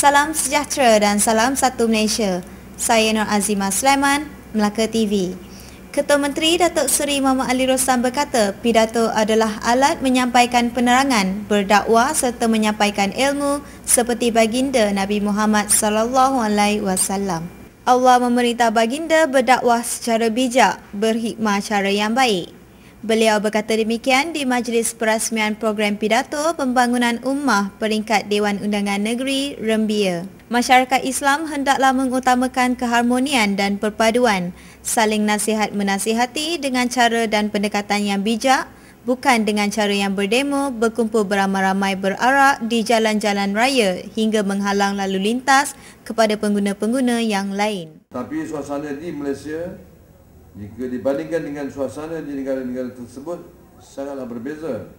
Salam sejahtera dan salam satu Malaysia. Saya Nur Azima Sulaiman, Melaka TV. Ketua Menteri Datuk Seri Muhammad Ali Rostam berkata pidato adalah alat menyampaikan penerangan, berdakwah serta menyampaikan ilmu seperti baginda Nabi Muhammad sallallahu alaihi wasallam. Allah memerintah baginda berdakwah secara bijak, berhikmah cara yang baik. Beliau berkata demikian di majlis perasmian program pidato pembangunan ummah peringkat Dewan Undangan Negeri Rembia. Masyarakat Islam hendaklah mengutamakan keharmonian dan perpaduan, saling nasihat menasihati dengan cara dan pendekatan yang bijak, bukan dengan cara yang berdemo, berkumpul beramai-ramai berarak di jalan-jalan raya hingga menghalang lalu lintas kepada pengguna-pengguna yang lain. Tapi suasana di Malaysia jika dibandingkan dengan suasana di negara-negara tersebut sangatlah berbeza.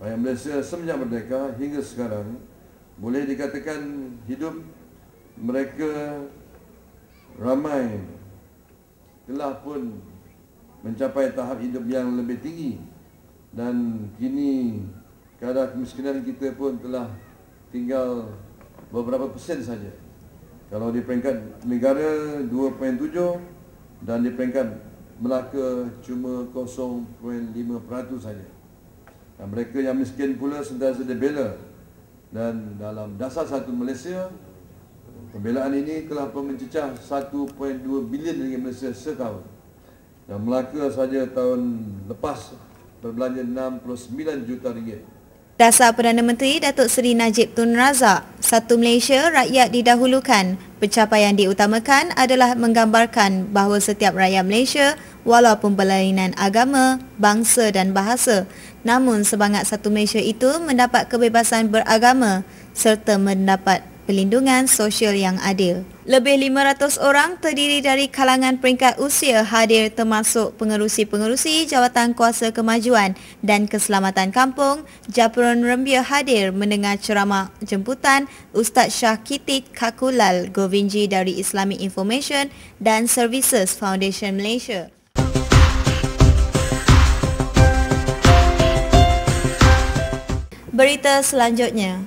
Rakyat Malaysia semenjak merdeka hingga sekarang boleh dikatakan hidup mereka ramai telah pun mencapai tahap hidup yang lebih tinggi dan kini kadar kemiskinan kita pun telah tinggal beberapa persen saja. Kalau di peringkat negara 2.7 dan di peringkat Melaka cuma 0.5% saja. Dan mereka yang miskin pula sentiasa dibela. Dan dalam dasar satu Malaysia, pembelaan ini telah mencecah 1.2 bilion ringgit Malaysia setahun. Dan Melaka sahaja tahun lepas berbelanja 69 juta ringgit. Dasar Perdana Menteri Datuk Seri Najib Tun Razak, satu Malaysia rakyat didahulukan. Pencapaian diutamakan adalah menggambarkan bahawa setiap rakyat Malaysia walaupun berlainan agama, bangsa dan bahasa, namun sebangat satu Malaysia itu mendapat kebebasan beragama serta mendapat perlindungan sosial yang adil. Lebih 500 orang terdiri dari kalangan peringkat usia hadir termasuk pengerusi-pengerusi Jawatan Kuasa Kemajuan dan Keselamatan Kampung, Japurun Rembia hadir mendengar ceramah jemputan Ustaz Shah Kitit Kakulal Govinji dari Islamic Information dan Services Foundation Malaysia. Berita selanjutnya,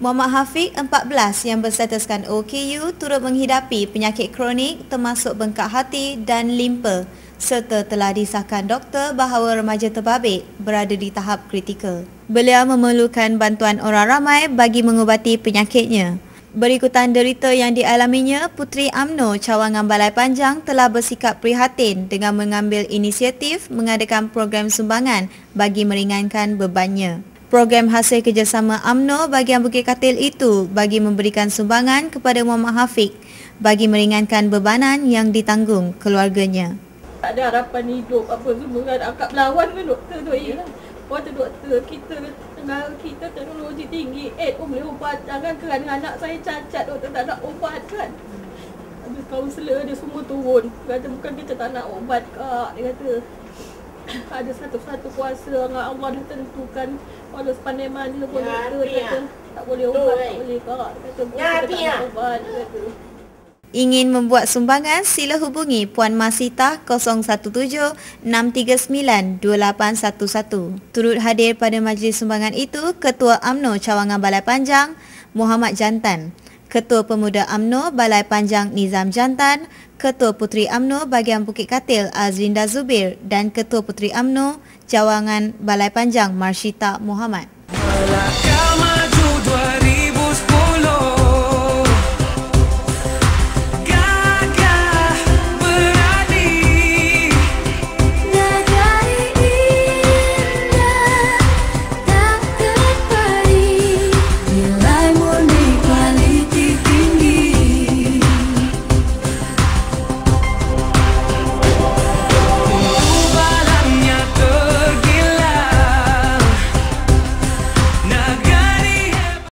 Muhammad Hafiq 14 yang berstatuskan OKU turut menghidapi penyakit kronik termasuk bengkak hati dan limpa serta telah disahkan doktor bahawa remaja terbabit berada di tahap kritikal. Beliau memerlukan bantuan orang ramai bagi mengubati penyakitnya. Berikutan derita yang dialaminya, Puteri AMNO Cawangan Balai Panjang telah bersikap prihatin dengan mengambil inisiatif mengadakan program sumbangan bagi meringankan bebannya program hasil kerjasama AMNO bagi Bukit Katil itu bagi memberikan sumbangan kepada Muhammad Hafiq bagi meringankan bebanan yang ditanggung keluarganya. Tak ada harapan hidup apa semua kan. Akak lawan ke doktor tu. Ya. Eh. doktor kita tengah kita teknologi tinggi. Eh pun boleh ubat. Jangan kerana anak saya cacat doktor tak nak ubat kan. Habis kaunselor dia semua turun. Dia kata bukan kita tak nak ubat kak. Dia kata ada satu-satu kuasa yang Allah dah tentukan pada sepandai mana pun ya, kata, lah. tak boleh ubat, tak boleh karak. Dia kata, ya, kata tak nak lah. ubat, dia kata. Ingin membuat sumbangan, sila hubungi Puan Masita 017-639-2811. Turut hadir pada majlis sumbangan itu, Ketua UMNO Cawangan Balai Panjang, Muhammad Jantan. Ketua Pemuda AMNO Balai Panjang Nizam Jantan, Ketua Puteri AMNO Bagian Bukit Katil Azrinda Zubir dan Ketua Puteri AMNO Jawangan Balai Panjang Marshita Muhammad.